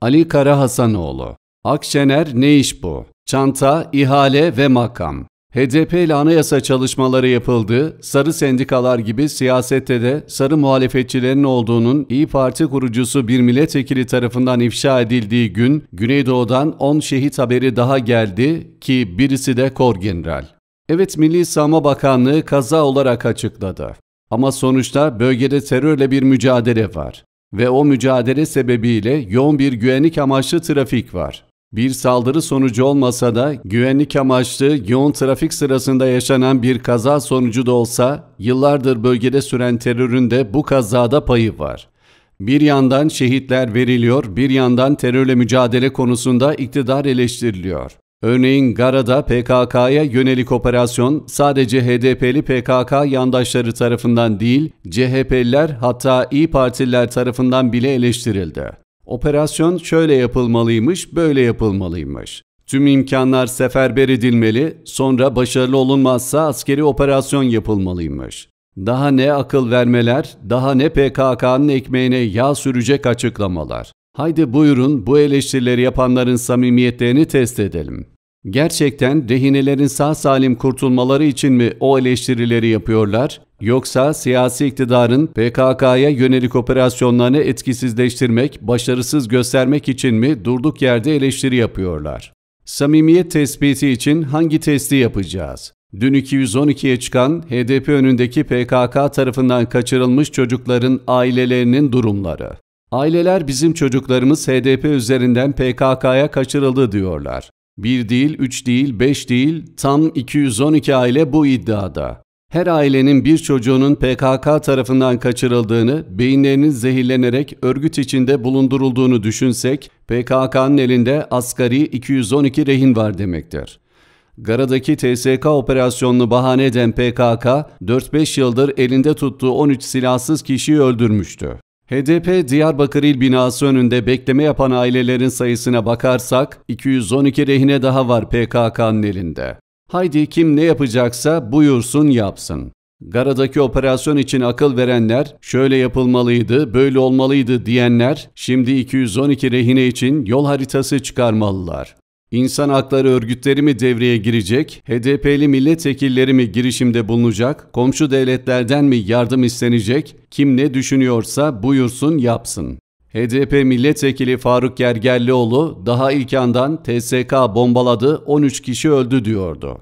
Ali Kara Hasanoğlu Akşener ne iş bu? Çanta, ihale ve makam. HDP ile anayasa çalışmaları yapıldı, sarı sendikalar gibi siyasette de sarı muhalefetçilerin olduğunun İyi Parti kurucusu bir milletvekili tarafından ifşa edildiği gün Güneydoğu'dan 10 şehit haberi daha geldi ki birisi de Kor General. Evet Milli Savunma Bakanlığı kaza olarak açıkladı. Ama sonuçta bölgede terörle bir mücadele var ve o mücadele sebebiyle yoğun bir güvenlik amaçlı trafik var. Bir saldırı sonucu olmasa da güvenlik amaçlı yoğun trafik sırasında yaşanan bir kaza sonucu da olsa yıllardır bölgede süren terörün de bu kazada payı var. Bir yandan şehitler veriliyor, bir yandan terörle mücadele konusunda iktidar eleştiriliyor. Örneğin Gara'da PKK'ya yönelik operasyon sadece HDP'li PKK yandaşları tarafından değil, CHP'liler hatta İyi Partililer tarafından bile eleştirildi. Operasyon şöyle yapılmalıymış, böyle yapılmalıymış. Tüm imkanlar seferber edilmeli, sonra başarılı olunmazsa askeri operasyon yapılmalıymış. Daha ne akıl vermeler, daha ne PKK'nın ekmeğine yağ sürecek açıklamalar. Haydi buyurun bu eleştirileri yapanların samimiyetlerini test edelim. Gerçekten rehinelerin sağ salim kurtulmaları için mi o eleştirileri yapıyorlar yoksa siyasi iktidarın PKK'ya yönelik operasyonlarını etkisizleştirmek, başarısız göstermek için mi durduk yerde eleştiri yapıyorlar? Samimiyet tespiti için hangi testi yapacağız? Dün 212'ye çıkan HDP önündeki PKK tarafından kaçırılmış çocukların ailelerinin durumları. Aileler bizim çocuklarımız HDP üzerinden PKK'ya kaçırıldı diyorlar. Bir değil, üç değil, beş değil, tam 212 aile bu iddiada. Her ailenin bir çocuğunun PKK tarafından kaçırıldığını, beyinlerinin zehirlenerek örgüt içinde bulundurulduğunu düşünsek, PKK'nın elinde asgari 212 rehin var demektir. Gara'daki TSK operasyonunu bahane eden PKK, 4-5 yıldır elinde tuttuğu 13 silahsız kişiyi öldürmüştü. HDP Diyarbakır İl binası önünde bekleme yapan ailelerin sayısına bakarsak 212 rehine daha var PKK'nın elinde. Haydi kim ne yapacaksa buyursun yapsın. Gara'daki operasyon için akıl verenler, şöyle yapılmalıydı, böyle olmalıydı diyenler, şimdi 212 rehine için yol haritası çıkarmalılar. İnsan hakları örgütleri mi devreye girecek, HDP'li milletvekilleri mi girişimde bulunacak, komşu devletlerden mi yardım istenecek, kim ne düşünüyorsa buyursun yapsın. HDP milletvekili Faruk Gergerlioğlu daha ilk andan TSK bombaladı 13 kişi öldü diyordu.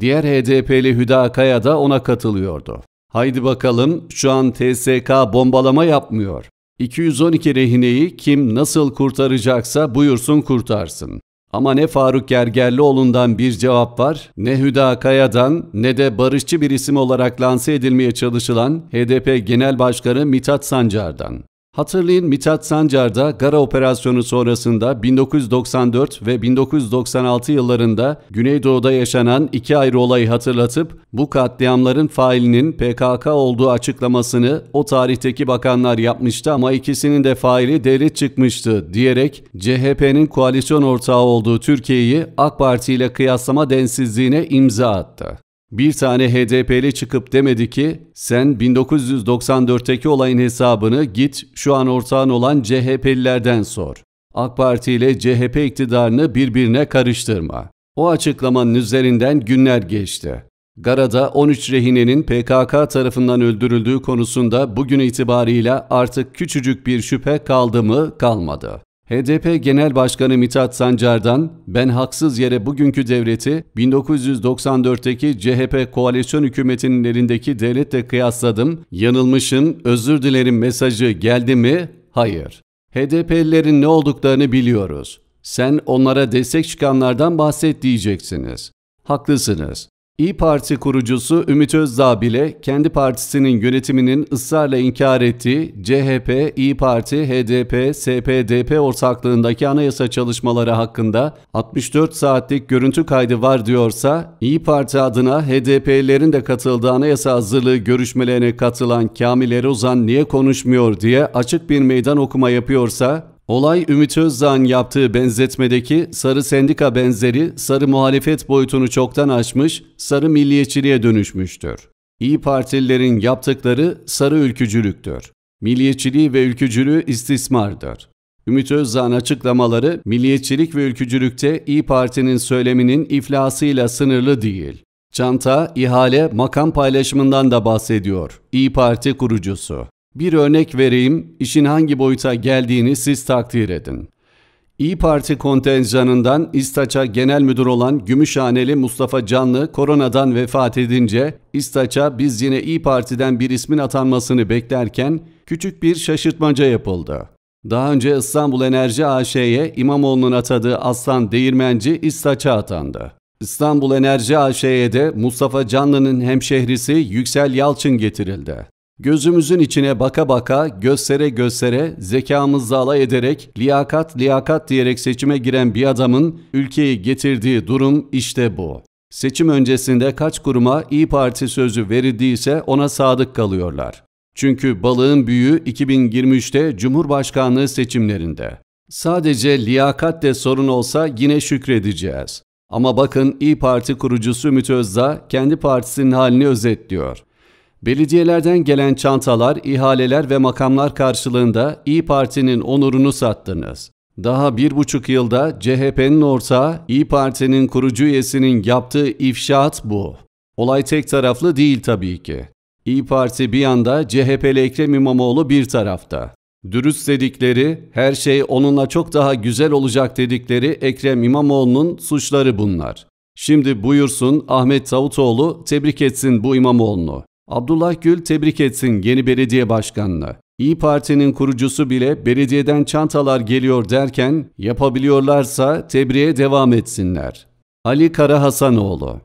Diğer HDP'li Hüda Kaya da ona katılıyordu. Haydi bakalım şu an TSK bombalama yapmıyor. 212 rehineyi kim nasıl kurtaracaksa buyursun kurtarsın. Ama ne Faruk Gergerlioğlu'ndan bir cevap var, ne Hüda Kaya'dan ne de barışçı bir isim olarak lanse edilmeye çalışılan HDP Genel Başkanı Mithat Sancar'dan. Hatırlayın Mithat Sancar da Gara operasyonu sonrasında 1994 ve 1996 yıllarında Güneydoğu'da yaşanan iki ayrı olayı hatırlatıp bu katliamların failinin PKK olduğu açıklamasını o tarihteki bakanlar yapmıştı ama ikisinin de faili devlet çıkmıştı diyerek CHP'nin koalisyon ortağı olduğu Türkiye'yi AK Parti ile kıyaslama densizliğine imza attı. Bir tane HDP'li çıkıp demedi ki sen 1994'teki olayın hesabını git şu an ortağın olan CHP'lilerden sor. AK Parti ile CHP iktidarını birbirine karıştırma. O açıklamanın üzerinden günler geçti. Gara'da 13 rehinenin PKK tarafından öldürüldüğü konusunda bugün itibarıyla artık küçücük bir şüphe kaldı mı kalmadı. HDP Genel Başkanı Mithat Sancar'dan ben haksız yere bugünkü devleti 1994'teki CHP koalisyon hükümetinin elindeki devletle kıyasladım, yanılmışım, özür dilerim mesajı geldi mi? Hayır. HDP'lilerin ne olduklarını biliyoruz. Sen onlara destek çıkanlardan bahset diyeceksiniz. Haklısınız. İyi Parti kurucusu Ümit Özdağ bile kendi partisinin yönetiminin ısrarla inkar ettiği CHP, İyi Parti, HDP, spd ortaklığındaki anayasa çalışmaları hakkında 64 saatlik görüntü kaydı var diyorsa, İyi Parti adına HDP'lerin de katıldığı anayasa hazırlığı görüşmelerine katılan Kamil Erozan niye konuşmuyor diye açık bir meydan okuma yapıyorsa, Olay Ümit Özdağ'ın yaptığı benzetmedeki sarı sendika benzeri sarı muhalefet boyutunu çoktan aşmış, sarı milliyetçiliğe dönüşmüştür. İyi Partililerin yaptıkları sarı ülkücülüktür. Milliyetçiliği ve ülkücülüğü istismardır. Ümit Özdağ'ın açıklamaları milliyetçilik ve ülkücülükte İyi Parti'nin söyleminin iflasıyla sınırlı değil. Çanta, ihale, makam paylaşımından da bahsediyor. İyi Parti kurucusu. Bir örnek vereyim, işin hangi boyuta geldiğini siz takdir edin. İyi Parti kontenjanından İstaç'a genel müdür olan Gümüşhaneli Mustafa Canlı koronadan vefat edince İstaç'a biz yine İyi Parti'den bir ismin atanmasını beklerken küçük bir şaşırtmaca yapıldı. Daha önce İstanbul Enerji AŞ'ye İmamoğlu'nun atadığı Aslan Değirmenci İstaç'a atandı. İstanbul Enerji AŞ'ye de Mustafa Canlı'nın hemşehrisi Yüksel Yalçın getirildi. Gözümüzün içine baka baka, göstere göstere, zekamızla alay ederek, liyakat liyakat diyerek seçime giren bir adamın ülkeyi getirdiği durum işte bu. Seçim öncesinde kaç kuruma İyi Parti sözü verildiyse ona sadık kalıyorlar. Çünkü balığın büyüğü 2023'te Cumhurbaşkanlığı seçimlerinde. Sadece liyakatle sorun olsa yine şükredeceğiz. Ama bakın İyi Parti kurucusu Ümit Özdağ kendi partisinin halini özetliyor. Belediyelerden gelen çantalar, ihaleler ve makamlar karşılığında İyi Parti'nin onurunu sattınız. Daha bir buçuk yılda CHP'nin ortağı İyi Parti'nin kurucu üyesinin yaptığı ifşaat bu. Olay tek taraflı değil tabii ki. İyi Parti bir yanda CHP'li Ekrem İmamoğlu bir tarafta. Dürüst dedikleri, her şey onunla çok daha güzel olacak dedikleri Ekrem İmamoğlu'nun suçları bunlar. Şimdi buyursun Ahmet Davutoğlu tebrik etsin bu İmamoğlu'nu. Abdullah Gül tebrik etsin yeni belediye başkanını. İyi Parti'nin kurucusu bile belediyeden çantalar geliyor derken yapabiliyorlarsa tebriğe devam etsinler. Ali Kara Hasanoğlu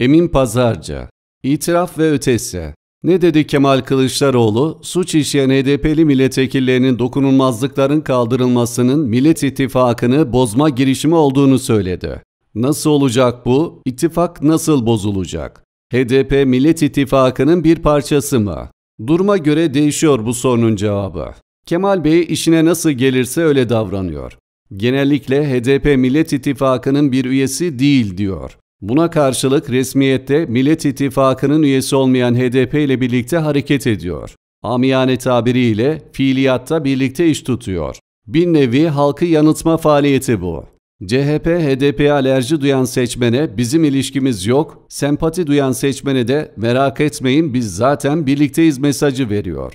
Emin Pazarcı İtiraf ve ötesi ne dedi Kemal Kılıçdaroğlu? Suç işleyen HDP'li milletvekillerinin dokunulmazlıkların kaldırılmasının Millet İttifakı'nı bozma girişimi olduğunu söyledi. Nasıl olacak bu? İttifak nasıl bozulacak? HDP Millet İttifakı'nın bir parçası mı? Duruma göre değişiyor bu sorunun cevabı. Kemal Bey işine nasıl gelirse öyle davranıyor. Genellikle HDP Millet İttifakı'nın bir üyesi değil diyor. Buna karşılık resmiyette Millet İttifakı'nın üyesi olmayan HDP ile birlikte hareket ediyor. Amiyane tabiriyle fiiliyatta birlikte iş tutuyor. Bir nevi halkı yanıltma faaliyeti bu. CHP, HDP'ye alerji duyan seçmene bizim ilişkimiz yok, sempati duyan seçmene de merak etmeyin biz zaten birlikteyiz mesajı veriyor.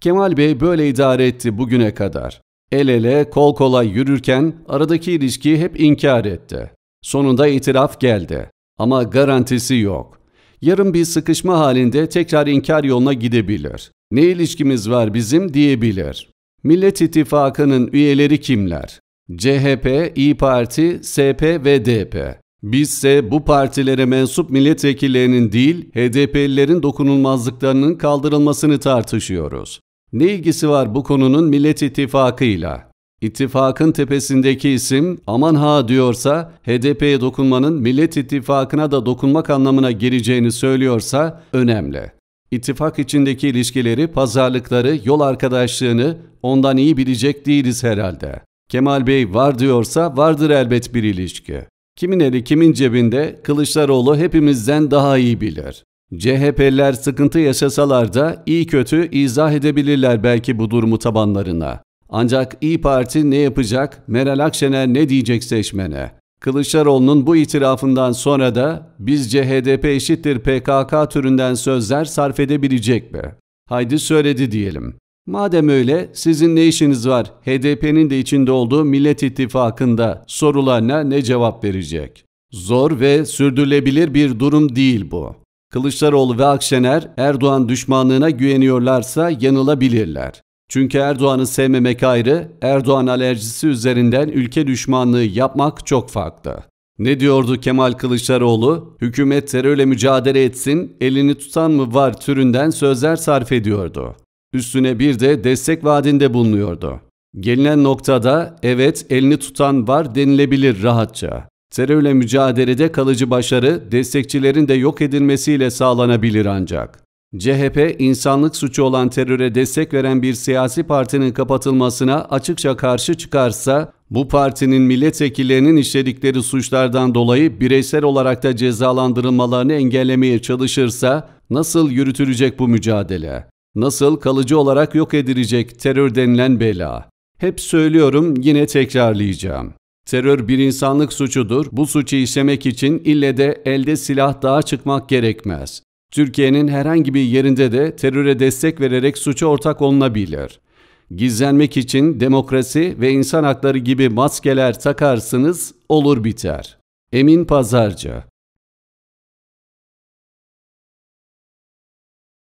Kemal Bey böyle idare etti bugüne kadar. El ele, kol kola yürürken aradaki ilişkiyi hep inkar etti. Sonunda itiraf geldi. Ama garantisi yok. Yarın bir sıkışma halinde tekrar inkar yoluna gidebilir. Ne ilişkimiz var bizim diyebilir. Millet İttifakı'nın üyeleri kimler? CHP, İyi Parti, SP ve DP. Bizse bu partilere mensup milletvekillerinin değil, HDP'lilerin dokunulmazlıklarının kaldırılmasını tartışıyoruz. Ne ilgisi var bu konunun Millet İttifakı'yla? İttifakın tepesindeki isim aman ha diyorsa, HDP'ye dokunmanın Millet İttifakı'na da dokunmak anlamına geleceğini söylüyorsa önemli. İttifak içindeki ilişkileri, pazarlıkları, yol arkadaşlığını ondan iyi bilecek değiliz herhalde. Kemal Bey var diyorsa vardır elbet bir ilişki. Kimin eli kimin cebinde Kılıçdaroğlu hepimizden daha iyi bilir. CHP'ler sıkıntı yaşasalar da iyi kötü izah edebilirler belki bu durumu tabanlarına. Ancak İyi Parti ne yapacak, Meral Akşener ne diyecek seçmene? Kılıçdaroğlu'nun bu itirafından sonra da bizce HDP eşittir PKK türünden sözler sarf edebilecek mi? Haydi söyledi diyelim. Madem öyle sizin ne işiniz var HDP'nin de içinde olduğu Millet İttifakı'nda sorularına ne cevap verecek? Zor ve sürdürülebilir bir durum değil bu. Kılıçdaroğlu ve Akşener Erdoğan düşmanlığına güveniyorlarsa yanılabilirler. Çünkü Erdoğan'ı sevmemek ayrı, Erdoğan alerjisi üzerinden ülke düşmanlığı yapmak çok farklı. Ne diyordu Kemal Kılıçdaroğlu? Hükümet terörle mücadele etsin, elini tutan mı var türünden sözler sarf ediyordu. Üstüne bir de destek vaadinde bulunuyordu. Gelinen noktada evet elini tutan var denilebilir rahatça. Terörle mücadelede kalıcı başarı destekçilerin de yok edilmesiyle sağlanabilir ancak. CHP insanlık suçu olan teröre destek veren bir siyasi partinin kapatılmasına açıkça karşı çıkarsa bu partinin milletvekillerinin işledikleri suçlardan dolayı bireysel olarak da cezalandırılmalarını engellemeye çalışırsa nasıl yürütülecek bu mücadele? Nasıl kalıcı olarak yok edilecek terör denilen bela? Hep söylüyorum yine tekrarlayacağım. Terör bir insanlık suçudur. Bu suçu işlemek için ille de elde silah daha çıkmak gerekmez. Türkiye'nin herhangi bir yerinde de teröre destek vererek suça ortak olunabilir. Gizlenmek için demokrasi ve insan hakları gibi maskeler takarsınız, olur biter. Emin Pazarcı